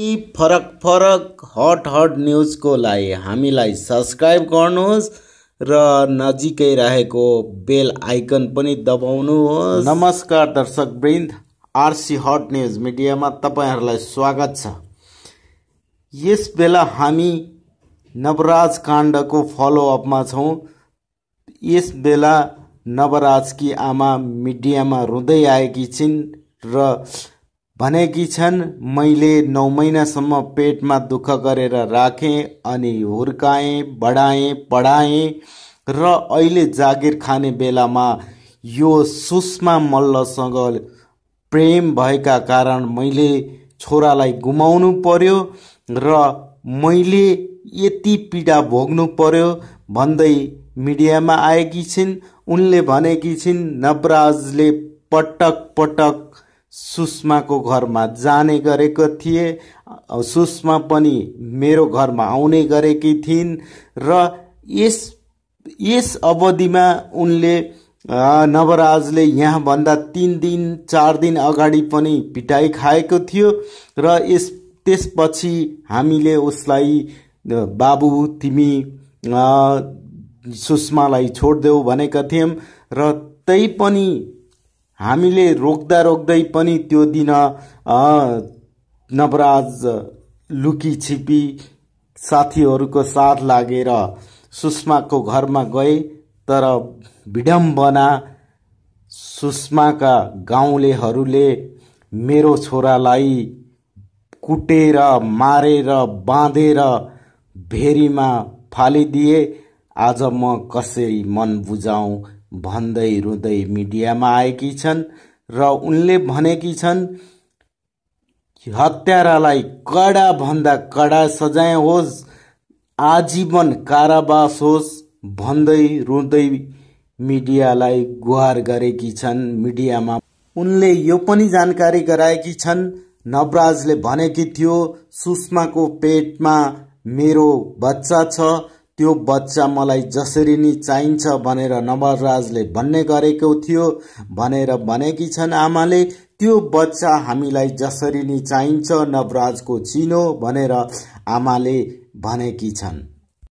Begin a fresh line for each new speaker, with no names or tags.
यी फरक फरक हट हट न्युजको लागि हामीलाई सब्सक्राइब गर्नुहोस् र नजिकै रहेको बेल आइकन पनि दबाउनुहोस् नमस्कार दर्शक वृन्द आरसी हट न्युज मिडियामा तपाईँहरूलाई स्वागत छ यस बेला हामी नवराज काण्डको फलोअपमा छौँ यस बेला नवराजकी आमा मिडियामा रुँदै आएकी छिन् र भनेकी छन् मैले नौ महिनासम्म पेटमा दुःख गरेर राखेँ अनि हुर्काएँ बढाएँ पढाएँ र अहिले जागिर खाने बेलामा यो सुषमा मल्लसँग प्रेम भएका कारण मैले छोरालाई गुमाउनु पर्यो र मैले यति पीडा भोग्नु पर्यो भन्दै मिडियामा आएकी छिन् उनले भनेकी छिन् नवराजले पटक पटक सुषमाको घरमा जाने गरेको थिए सुषमा पनि मेरो घरमा आउने गरेकी थिइन् र यस यस अवधिमा उनले नवराजले यहाँभन्दा तिन दिन चार दिन अगाडि पनि पिटाइ खाएको थियो र यस त्यसपछि हामीले उसलाई बाबु तिमी सुषमालाई छोडिदेऊ भनेका थियौँ र तै पनि हामीले रोक्दा रोक्दै पनि त्यो दिन नवराज लुकी छिपी साथीहरूको साथ लागेर सुषमाको घरमा गए तर विडम्बना सुषमाका गाउँलेहरूले मेरो छोरालाई कुटेर मारेर बाँधेर भेरीमा फालिदिए आज म कसरी मन बुझाउँ भन्दै रुँदै मिडियामा आएकी छन् र उनले भनेकी छन् हत्यारालाई कडा भन्दा कडा सजाय होस् आजीवन कारावास होस् भन्दै रुँदै मिडियालाई गुहार गरेकी छन् मिडियामा उनले यो पनि जानकारी गराएकी छन् नवराजले भनेकी थियो सुषमाको पेटमा मेरो बच्चा छ त्यो बच्चा मलाई जसरी नै चाहिन्छ भनेर नवराजले भन्ने गरेको थियो भनेर भनेकी छन् आमाले त्यो बच्चा हामीलाई जसरी नै चाहिन्छ नवराजको चिनो भनेर आमाले भनेकी छन्